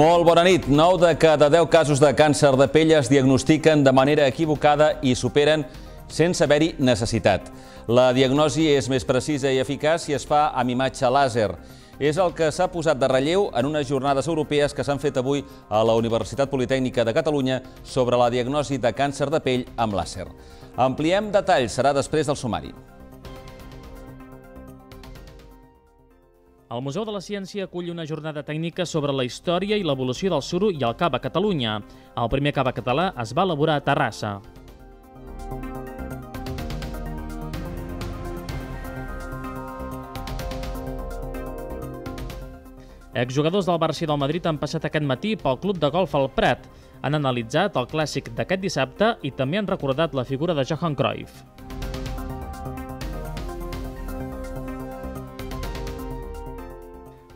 Molt bona nit. 9 de cada 10 casos de càncer de pell es diagnostiquen de manera equivocada i superen sense haver-hi necessitat. La diagnosi és més precisa i eficaç si es fa amb imatge làser. És el que s'ha posat de relleu en unes jornades europees que s'han fet avui a la Universitat Politècnica de Catalunya sobre la diagnosi de càncer de pell amb làser. Ampliem detalls, serà després del sumari. El Museu de la Ciència acull una jornada tècnica sobre la història i l'evolució del suro i el cava a Catalunya. El primer cava català es va elaborar a Terrassa. Exjugadors del Barça i del Madrid han passat aquest matí pel club de golf al Prat. Han analitzat el clàssic d'aquest dissabte i també han recordat la figura de Johan Cruyff.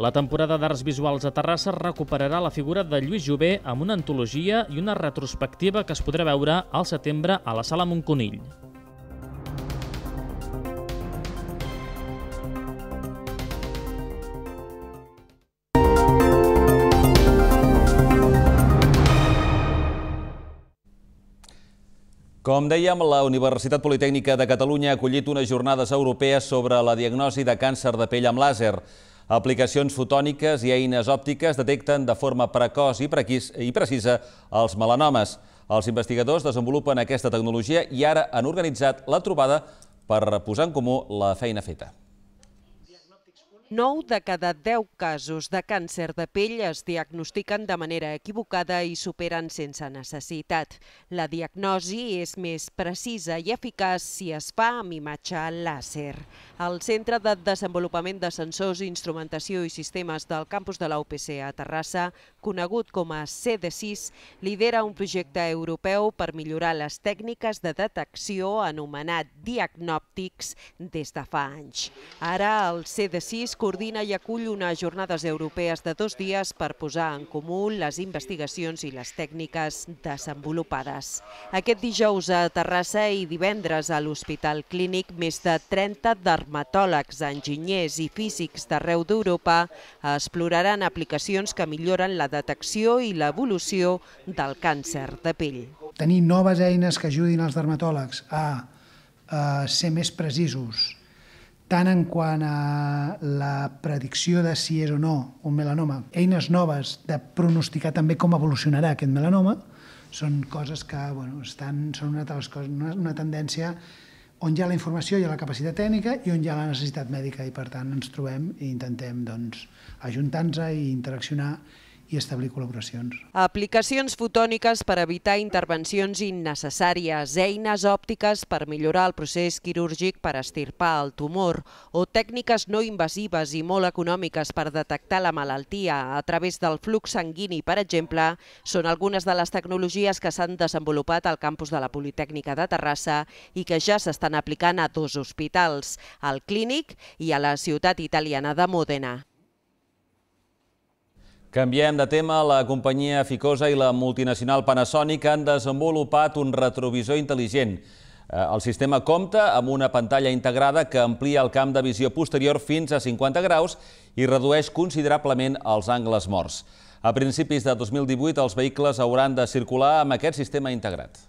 La temporada d'Arts Visuals a Terrassa recuperarà la figura de Lluís Jové amb una antologia i una retrospectiva que es podrà veure al setembre a la Sala Montconill. Com dèiem, la Universitat Politècnica de Catalunya ha acollit unes jornades europees sobre la diagnosi de càncer de pell amb làser. Aplicacions fotòniques i eines òptiques detecten de forma precoç i, precisa els melanomes. Els investigadors desenvolupen aquesta tecnologia i ara han organitzat la trobada per posar en comú la feina feta. 9 de cada 10 casos de càncer de pell es diagnostiquen de manera equivocada i superen sense necessitat. La diagnosi és més precisa i eficaç si es fa amb imatge làser. El Centre de Desenvolupament de Sensors, Instrumentació i Sistemes del campus de la UPC a Terrassa, conegut com a CD6, lidera un projecte europeu per millorar les tècniques de detecció anomenat diagnòptics des de fa anys. Ara el CD6 coordina i acull unes jornades europees de dos dies per posar en comú les investigacions i les tècniques desenvolupades. Aquest dijous a Terrassa i divendres a l'Hospital Clínic més de 30 dermatòlegs, enginyers i físics d'arreu d'Europa exploraran aplicacions que milloren la detecció i l'evolució del càncer de pell. Tenir noves eines que ajudin els dermatòlegs a ser més precisos, tant en quant a la predicció de si és o no un melanoma, eines noves de pronosticar també com evolucionarà aquest melanoma, són coses que bueno, estan, són una, de les coses, una, una tendència on hi ha la informació, hi ha la capacitat tècnica i on hi ha la necessitat mèdica i per tant ens trobem i intentem doncs, ajuntar-nos i interaccionar i establir col·laboracions. Aplicacions fotòniques per evitar intervencions innecessàries, eines òptiques per millorar el procés quirúrgic per estirpar el tumor o tècniques no invasives i molt econòmiques per detectar la malaltia a través del flux sanguini, per exemple, són algunes de les tecnologies que s'han desenvolupat al campus de la Politècnica de Terrassa i que ja s'estan aplicant a dos hospitals, al Clínic i a la ciutat italiana de Modena. Canviem de tema. La companyia Ficosa i la multinacional Panasonic han desenvolupat un retrovisor intel·ligent. Eh, el sistema compta amb una pantalla integrada que amplia el camp de visió posterior fins a 50 graus i redueix considerablement els angles morts. A principis de 2018, els vehicles hauran de circular amb aquest sistema integrat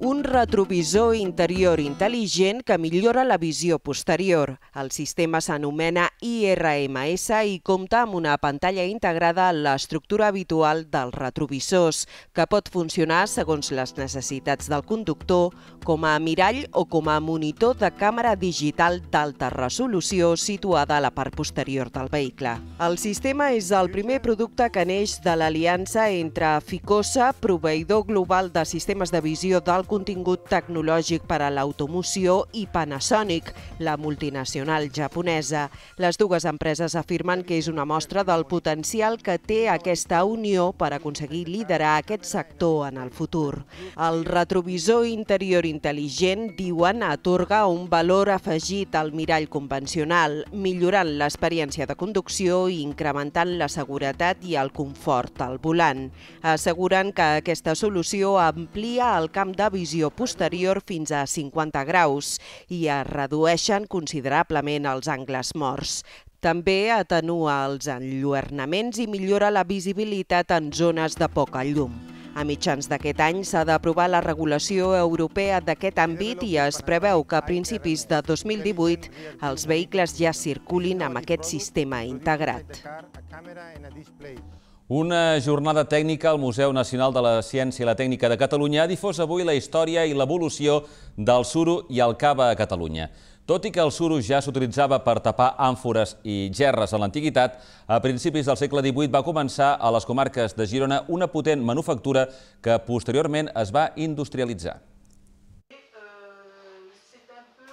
un retrovisor interior intel·ligent que millora la visió posterior. El sistema s'anomena IRMS i compta amb una pantalla integrada a l'estructura habitual dels retrovisors, que pot funcionar segons les necessitats del conductor, com a mirall o com a monitor de càmera digital d'alta resolució situada a la part posterior del vehicle. El sistema és el primer producte que neix de l'aliança entre Ficosa, proveïdor global de sistemes de visió d'alt contingut tecnològic per a l'automoció i Panasonic, la multinacional japonesa. Les dues empreses afirmen que és una mostra del potencial que té aquesta unió per aconseguir liderar aquest sector en el futur. El retrovisor interior intel·ligent, diuen, atorga un valor afegit al mirall convencional, millorant l'experiència de conducció i incrementant la seguretat i el confort al volant. Asseguren que aquesta solució amplia el camp de col·lisió posterior fins a 50 graus i es redueixen considerablement els angles morts. També atenua els enlluernaments i millora la visibilitat en zones de poca llum. A mitjans d'aquest any s'ha d'aprovar la regulació europea d'aquest àmbit i es preveu que a principis de 2018 els vehicles ja circulin amb aquest sistema integrat. Una jornada tècnica al Museu Nacional de la Ciència i la Tècnica de Catalunya ha difós avui la història i l'evolució del suro i el cava a Catalunya. Tot i que el suro ja s'utilitzava per tapar àmfores i gerres a l'antiguitat, a principis del segle XVIII va començar a les comarques de Girona una potent manufactura que posteriorment es va industrialitzar.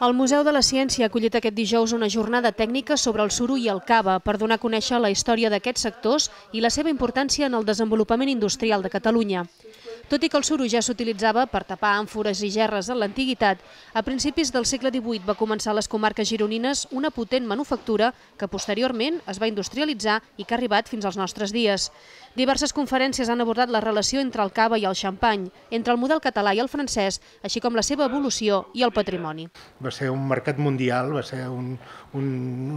El Museu de la Ciència ha acollit aquest dijous una jornada tècnica sobre el suro i el cava per donar a conèixer la història d'aquests sectors i la seva importància en el desenvolupament industrial de Catalunya. Tot i que el suro ja s'utilitzava per tapar àmfores i gerres en l'antiguitat, a principis del segle XVIII va començar a les comarques gironines una potent manufactura que posteriorment es va industrialitzar i que ha arribat fins als nostres dies. Diverses conferències han abordat la relació entre el cava i el xampany, entre el model català i el francès, així com la seva evolució i el patrimoni. Va ser un mercat mundial, va ser un, un,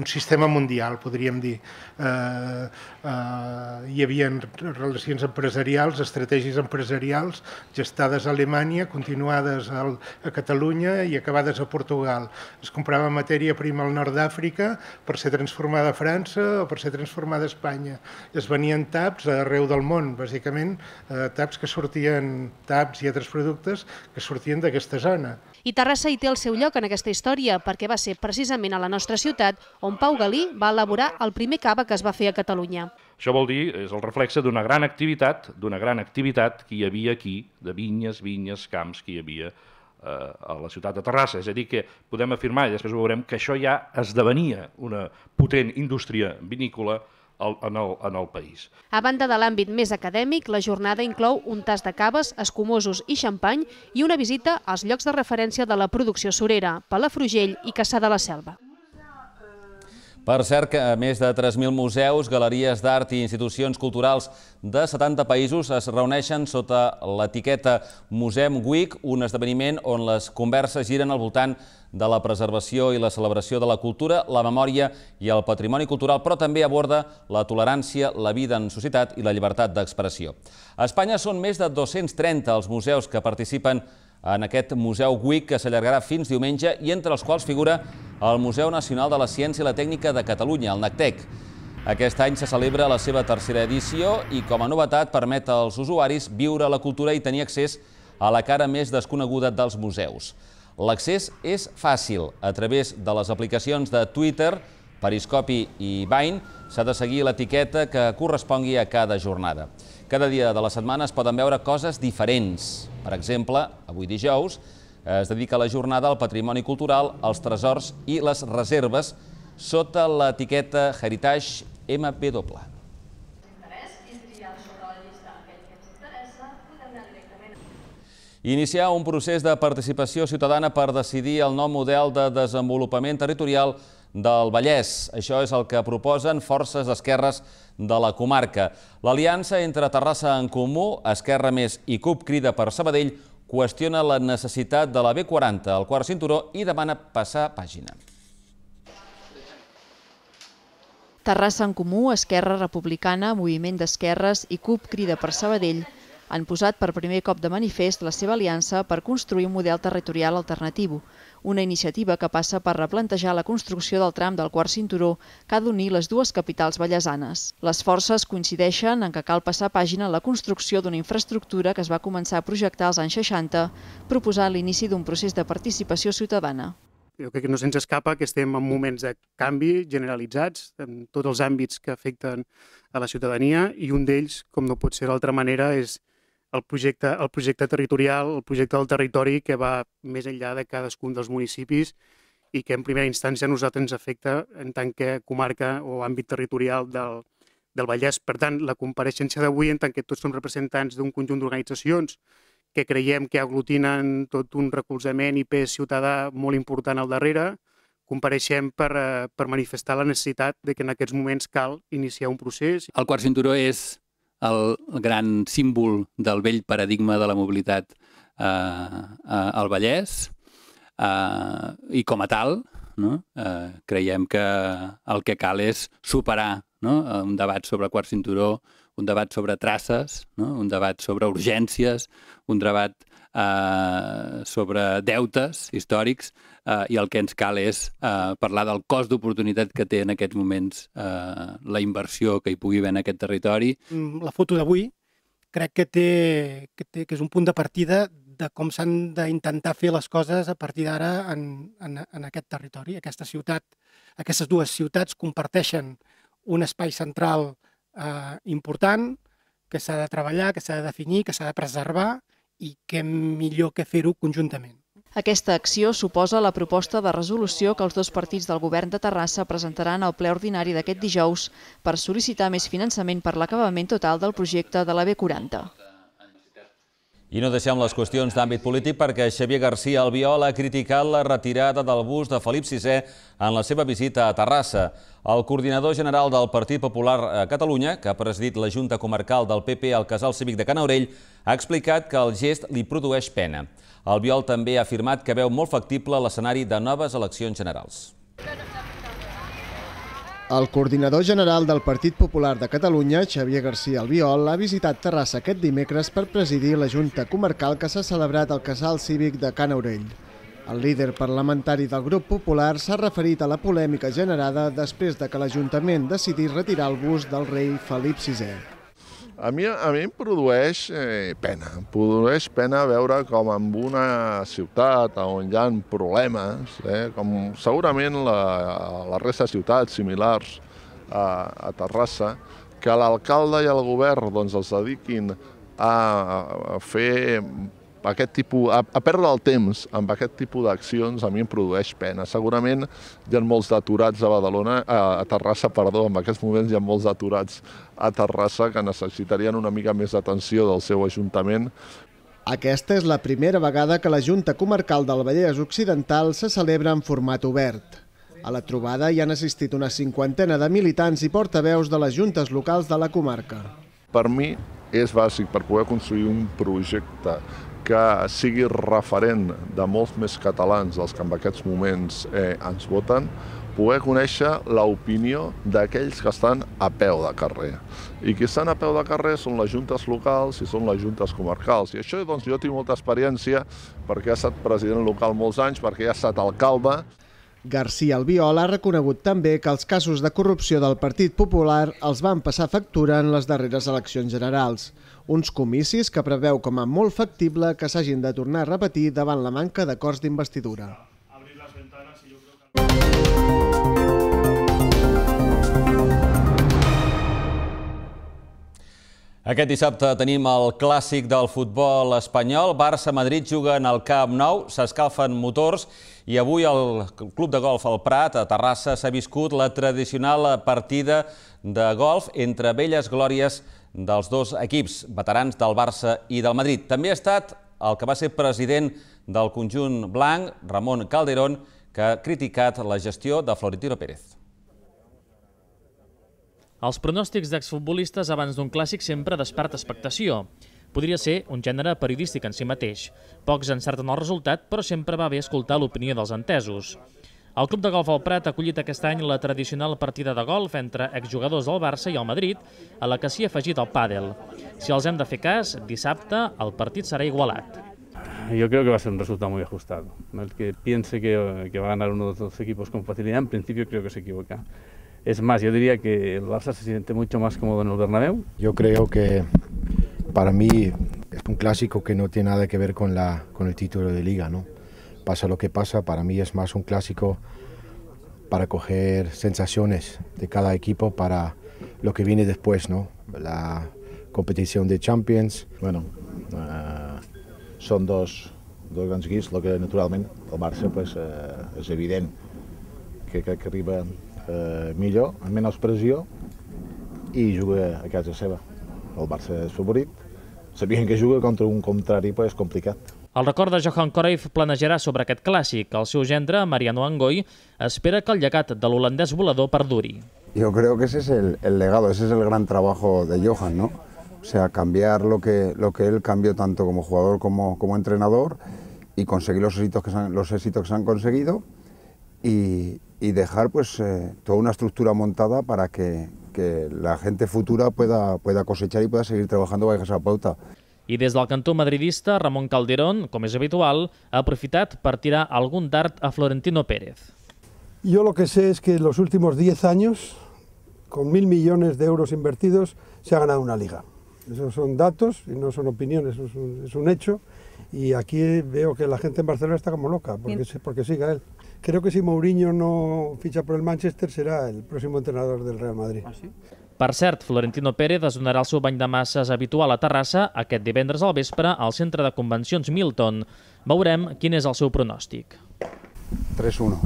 un sistema mundial, podríem dir. Eh, eh, hi havia relacions empresarials, estratègies empresarials, mundials, gestades a Alemanya, continuades a Catalunya i acabades a Portugal. Es comprava matèria prima al nord d'Àfrica per ser transformada a França o per ser transformada a Espanya. Es venien taps arreu del món, bàsicament eh, taps que sortien, taps i altres productes que sortien d'aquesta zona. I Terrassa hi té el seu lloc en aquesta història perquè va ser precisament a la nostra ciutat on Pau Galí va elaborar el primer cava que es va fer a Catalunya. Això vol dir, és el reflexe d'una gran activitat, d'una gran activitat que hi havia aquí, de vinyes, vinyes, camps que hi havia eh, a la ciutat de Terrassa. És a dir, que podem afirmar, i després ho veurem, que això ja esdevenia una potent indústria vinícola en, el, en el país. A banda de l'àmbit més acadèmic, la jornada inclou un tas de caves, escumosos i xampany i una visita als llocs de referència de la producció surera, Palafrugell i Caçà de la Selva. Per cert, que més de 3.000 museus, galeries d'art i institucions culturals de 70 països es reuneixen sota l'etiqueta Museum Week, un esdeveniment on les converses giren al voltant de la preservació i la celebració de la cultura, la memòria i el patrimoni cultural, però també aborda la tolerància, la vida en societat i la llibertat d'expressió. A Espanya són més de 230 els museus que participen en en aquest Museu Guic que s'allargarà fins diumenge i entre els quals figura el Museu Nacional de la Ciència i la Tècnica de Catalunya, el NACTEC. E aquest any se celebra la seva tercera edició i com a novetat permet als usuaris viure la cultura i tenir accés a la cara més desconeguda dels museus. L'accés és fàcil. A través de les aplicacions de Twitter, Periscopi i Vine s'ha de seguir l'etiqueta que correspongui a cada jornada. Cada dia de la setmana es poden veure coses diferents. Per exemple, avui dijous eh, es dedica la jornada al patrimoni cultural, als tresors i les reserves sota l'etiqueta Heritage MP2. Iniciar un procés de participació ciutadana per decidir el nou model de desenvolupament territorial del Vallès. Això és el que proposen forces d'esquerres de la comarca. L'aliança entre Terrassa en Comú, Esquerra Més i CUP Crida per Sabadell qüestiona la necessitat de la B40 al quart cinturó i demana passar pàgina. Terrassa en Comú, Esquerra Republicana, Moviment d'Esquerres i CUP Crida per Sabadell han posat per primer cop de manifest la seva aliança per construir un model territorial alternatiu una iniciativa que passa per replantejar la construcció del tram del quart cinturó que ha d'unir les dues capitals ballesanes. Les forces coincideixen en que cal passar pàgina la construcció d'una infraestructura que es va començar a projectar als anys 60, proposant l'inici d'un procés de participació ciutadana. Jo crec que no se'ns escapa que estem en moments de canvi generalitzats en tots els àmbits que afecten a la ciutadania i un d'ells, com no pot ser d'altra manera, és el projecte, el projecte territorial, el projecte del territori que va més enllà de cadascun dels municipis i que en primera instància a nosaltres ens afecta en tant que comarca o àmbit territorial del, del Vallès. Per tant, la compareixença d'avui, en tant que tots som representants d'un conjunt d'organitzacions que creiem que aglutinen tot un recolzament i pes ciutadà molt important al darrere, compareixem per, eh, per manifestar la necessitat de que en aquests moments cal iniciar un procés. El quart cinturó és el gran símbol del vell paradigma de la mobilitat eh, eh, al Vallès eh, i com a tal no? eh, creiem que el que cal és superar no? Eh, un debat sobre quart cinturó, un debat sobre traces, no? un debat sobre urgències, un debat eh, sobre deutes històrics eh, i el que ens cal és eh, parlar del cost d'oportunitat que té en aquests moments eh, la inversió que hi pugui haver en aquest territori. Mm, la foto d'avui crec que, té, que, té, que és un punt de partida de com s'han d'intentar fer les coses a partir d'ara en, en, en aquest territori. Aquesta ciutat, aquestes dues ciutats comparteixen un espai central eh, important que s'ha de treballar, que s'ha de definir, que s'ha de preservar i què millor que fer-ho conjuntament. Aquesta acció suposa la proposta de resolució que els dos partits del govern de Terrassa presentaran al ple ordinari d'aquest dijous per sol·licitar més finançament per l'acabament total del projecte de la B40. I no deixem les qüestions d'àmbit polític perquè Xavier García Albiol ha criticat la retirada del bus de Felip VI en la seva visita a Terrassa. El coordinador general del Partit Popular a Catalunya, que ha presidit la Junta Comarcal del PP al Casal Cívic de Canaurell, ha explicat que el gest li produeix pena. Albiol també ha afirmat que veu molt factible l'escenari de noves eleccions generals. El coordinador general del Partit Popular de Catalunya, Xavier García Albiol, ha visitat Terrassa aquest dimecres per presidir la Junta Comarcal que s'ha celebrat al Casal Cívic de Can Aurell. El líder parlamentari del grup popular s'ha referit a la polèmica generada després de que l'Ajuntament decidís retirar el bus del rei Felip VI. A mi, a mi em produeix eh, pena, em produeix pena veure com en una ciutat on hi ha problemes, eh, com segurament la, la resta de ciutats similars a, a Terrassa, que l'alcalde i el govern doncs, els dediquin a fer aquest tipus, a, a perdre el temps amb aquest tipus d'accions a mi em produeix pena. Segurament hi ha molts d'aturats a Badalona, a, a Terrassa, perdó, en aquests moments hi ha molts d'aturats a Terrassa que necessitarien una mica més d'atenció del seu Ajuntament aquesta és la primera vegada que la Junta Comarcal del Vallès Occidental se celebra en format obert. A la trobada hi han assistit una cinquantena de militants i portaveus de les juntes locals de la comarca. Per mi és bàsic per poder construir un projecte que sigui referent de molts més catalans dels que en aquests moments eh, ens voten, poder conèixer l'opinió d'aquells que estan a peu de carrer. I qui estan a peu de carrer són les juntes locals i són les juntes comarcals. I això doncs, jo tinc molta experiència perquè he estat president local molts anys, perquè he estat alcalde. García Albiol ha reconegut també que els casos de corrupció del Partit Popular els van passar factura en les darreres eleccions generals, uns comicis que preveu com a molt factible que s'hagin de tornar a repetir davant la manca d'acords d'investidura. Abrir les ventanes i jo crec que... Aquest dissabte tenim el clàssic del futbol espanyol. Barça-Madrid juga en el Camp Nou, s'escalfen motors i avui al Club de Golf al Prat, a Terrassa, s'ha viscut la tradicional partida de golf entre velles glòries dels dos equips, veterans del Barça i del Madrid. També ha estat el que va ser president del conjunt blanc, Ramon Calderón, que ha criticat la gestió de Florentino Pérez. Els pronòstics d'exfutbolistes abans d'un clàssic sempre desperta expectació. Podria ser un gènere periodístic en si mateix. Pocs encerten el resultat, però sempre va bé escoltar l'opinió dels entesos. El Club de Golf al Prat ha acollit aquest any la tradicional partida de golf entre exjugadors del Barça i el Madrid, a la que s'hi ha afegit el pàdel. Si els hem de fer cas, dissabte el partit serà igualat. Yo creo que va a ser un resultado muy ajustado. El que piense que, que va a ganar uno de los dos equipos con facilidad, en principio creo que se equivoca. Es más, yo diría que el Barça se siente mucho más cómodo en el Bernabéu. Yo creo que para mí es un clásico que no tiene nada que ver con, la, con el título de liga, ¿no? Pasa lo que pasa, para mí es más un clásico para coger sensaciones de cada equipo para lo que viene después, ¿no? La competición de Champions. Bueno, eh, son dos, dos grandes lo lo que naturalmente el Barça pues, es eh, que, que, que arriba eh, millor, amb menys pressió, i juga a casa seva. El Barça és favorit, sabien que juga contra un contrari però és complicat. El record de Johan Cruyff planejarà sobre aquest clàssic. El seu gendre, Mariano Angoy, espera que el llegat de l'holandès volador perduri. Yo creo que ese es el, el legado, ese es el gran trabajo de Johan, ¿no? O sea, cambiar lo que, lo que él cambió tanto como jugador como, como entrenador y conseguir los éxitos que se han, los éxitos que se han conseguido. y, dejar pues eh, toda una estructura montada para que, que, la gente futura pueda, pueda cosechar y pueda seguir trabajando bajo esa pauta. Y desde el cantó madridista, Ramón Calderón, como es habitual, ha aprovechado para tirar algún dart a Florentino Pérez. Yo lo que sé es que en los últimos 10 años, con mil millones de euros invertidos, se ha ganado una liga. Esos son datos y no son opiniones, es un, hecho. Y aquí veo que la gente en Barcelona está como loca, porque, porque siga él. Creo que si Mourinho no ficha por el Manchester será el próximo entrenador del Real Madrid. ¿Ah, sí? Per cert, Florentino Pérez es donarà el seu bany de masses habitual a Terrassa aquest divendres al vespre al centre de convencions Milton. Veurem quin és el seu pronòstic. 3-1.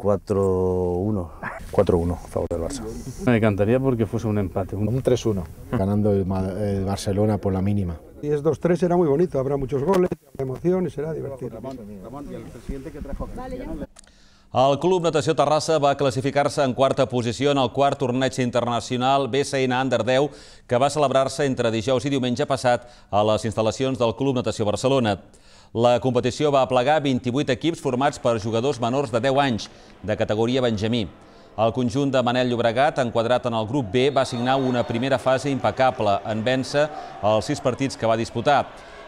4-1. 4-1 a favor del Barça. Me encantaría porque fuese un empate. Un, 3-1, ganando el, el Barcelona por la mínima es 2-3 será muy bonito, habrá muchos goles, habrá emoción y será divertido. y el presidente que trajo el Club Natació Terrassa va classificar-se en quarta posició en el quart torneig internacional BCN Under 10, que va celebrar-se entre dijous i diumenge passat a les instal·lacions del Club Natació Barcelona. La competició va aplegar 28 equips formats per jugadors menors de 10 anys, de categoria Benjamí. El conjunt de Manel Llobregat, enquadrat en el grup B, va signar una primera fase impecable en vèncer els sis partits que va disputar.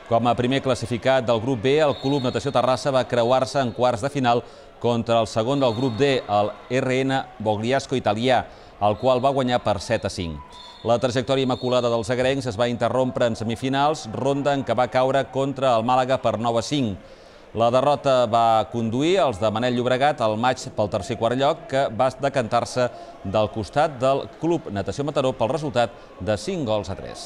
Com a primer classificat del grup B, el Club Natació Terrassa va creuar-se en quarts de final contra el segon del grup D, el RN Bogliasco italià, el qual va guanyar per 7 a 5. La trajectòria immaculada dels agrencs es va interrompre en semifinals, ronda en què va caure contra el Màlaga per 9 a 5. La derrota va conduir els de Manel Llobregat al maig pel tercer quart lloc, que va decantar-se del costat del Club Natació Mataró pel resultat de 5 gols a 3.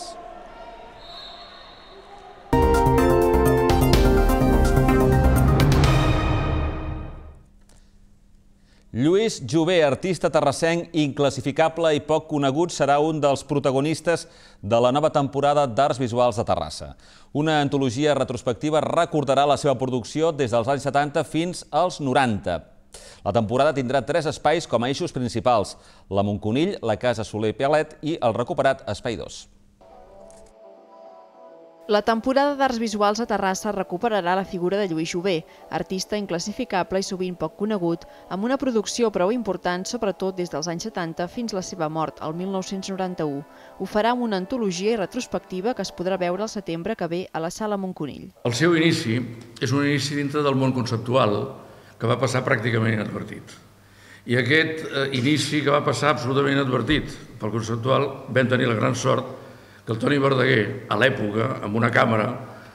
Lluís Jové, artista terrassenc inclassificable i poc conegut, serà un dels protagonistes de la nova temporada d'Arts Visuals de Terrassa. Una antologia retrospectiva recordarà la seva producció des dels anys 70 fins als 90. La temporada tindrà tres espais com a eixos principals, la Montconill, la Casa Soler i Pialet i el recuperat Espai 2. La temporada d'Arts Visuals a Terrassa recuperarà la figura de Lluís Jové, artista inclassificable i sovint poc conegut, amb una producció prou important, sobretot des dels anys 70 fins la seva mort, el 1991. Ho farà amb una antologia i retrospectiva que es podrà veure al setembre que ve a la Sala Montconill. El seu inici és un inici dintre del món conceptual que va passar pràcticament inadvertit. I aquest eh, inici que va passar absolutament inadvertit pel conceptual vam tenir la gran sort que el Toni Verdaguer, a l'època, amb una càmera,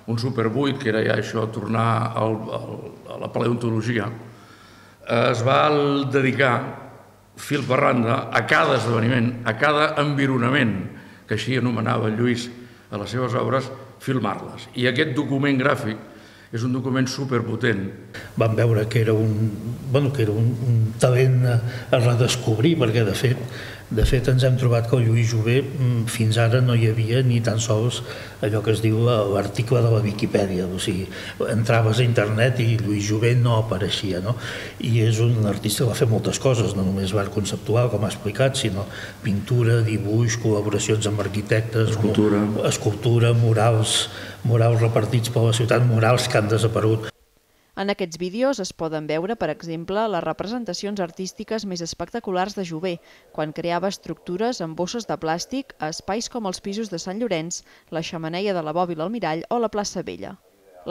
un Super 8, que era ja això, tornar al, al, a la paleontologia, es va dedicar fil per randa a cada esdeveniment, a cada environament, que així anomenava Lluís a les seves obres, filmar-les. I aquest document gràfic és un document superpotent. Vam veure que era un, bueno, que era un, un talent a, a redescobrir, perquè de fet de fet, ens hem trobat que el Lluís Jové mm, fins ara no hi havia ni tan sols allò que es diu l'article de la Viquipèdia, o sigui, entraves a internet i Lluís Jové no apareixia, no? I és un artista que va fer moltes coses, no només va conceptual, com ha explicat, sinó pintura, dibuix, col·laboracions amb arquitectes, escultura, escultura murals, murals repartits per la ciutat, murals que han desaparegut. En aquests vídeos es poden veure, per exemple, les representacions artístiques més espectaculars de Jové, quan creava estructures amb bosses de plàstic a espais com els pisos de Sant Llorenç, la xamaneia de la Bòbil al Mirall o la plaça Vella.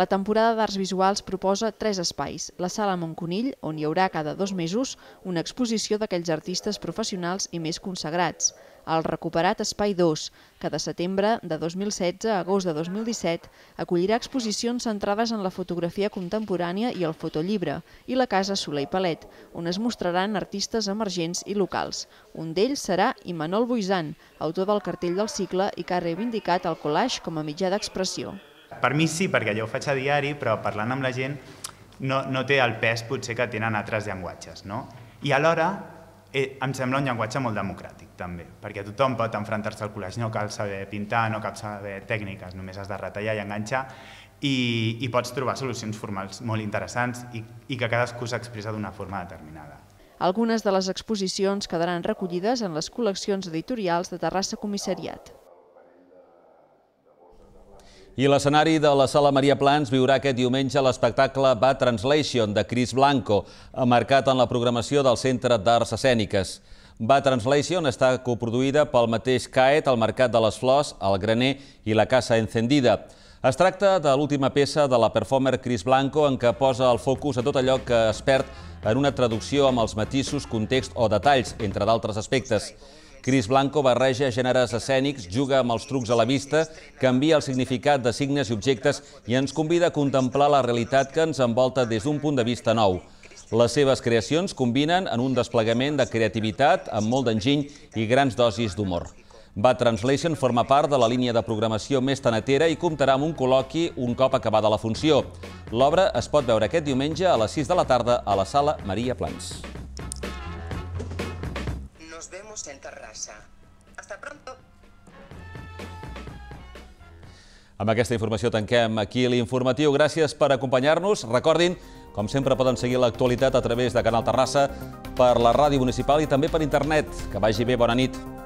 La temporada d'Arts Visuals proposa tres espais. La Sala Montconill, on hi haurà cada dos mesos una exposició d'aquells artistes professionals i més consagrats al recuperat Espai 2, que de setembre de 2016 a agost de 2017 acollirà exposicions centrades en la fotografia contemporània i el fotollibre, i la Casa Soler i Palet, on es mostraran artistes emergents i locals. Un d'ells serà Imanol Buisan, autor del cartell del cicle i que ha reivindicat el collage com a mitjà d'expressió. Per mi sí, perquè jo ho faig a diari, però parlant amb la gent no, no té el pes potser que tenen altres llenguatges. No? I alhora Eh, em sembla un llenguatge molt democràtic, també, perquè tothom pot enfrontar-se al col·legi, no cal saber pintar, no cal saber tècniques, només has de retallar i enganxar, i, i pots trobar solucions formals molt interessants i, i que cadascú s'expressa d'una forma determinada. Algunes de les exposicions quedaran recollides en les col·leccions editorials de Terrassa Comissariat. I l'escenari de la Sala Maria Plans viurà aquest diumenge l'espectacle Bad Translation de Cris Blanco, marcat en la programació del Centre d'Arts Escèniques. Bad Translation està coproduïda pel mateix CAET, el Mercat de les Flors, el Graner i la Casa Encendida. Es tracta de l'última peça de la performer Cris Blanco en què posa el focus a tot allò que es perd en una traducció amb els matisos, context o detalls, entre d'altres aspectes. Cris Blanco barreja gèneres escènics, juga amb els trucs a la vista, canvia el significat de signes i objectes i ens convida a contemplar la realitat que ens envolta des d'un punt de vista nou. Les seves creacions combinen en un desplegament de creativitat amb molt d'enginy i grans dosis d'humor. Bad Translation forma part de la línia de programació més tanatera i comptarà amb un col·loqui un cop acabada la funció. L'obra es pot veure aquest diumenge a les 6 de la tarda a la sala Maria Plans vemos en Terrassa. Hasta pronto. Amb aquesta informació tanquem aquí l'informatiu. Gràcies per acompanyar-nos. Recordin, com sempre, poden seguir l'actualitat a través de Canal Terrassa, per la ràdio municipal i també per internet. Que vagi bé, bona nit.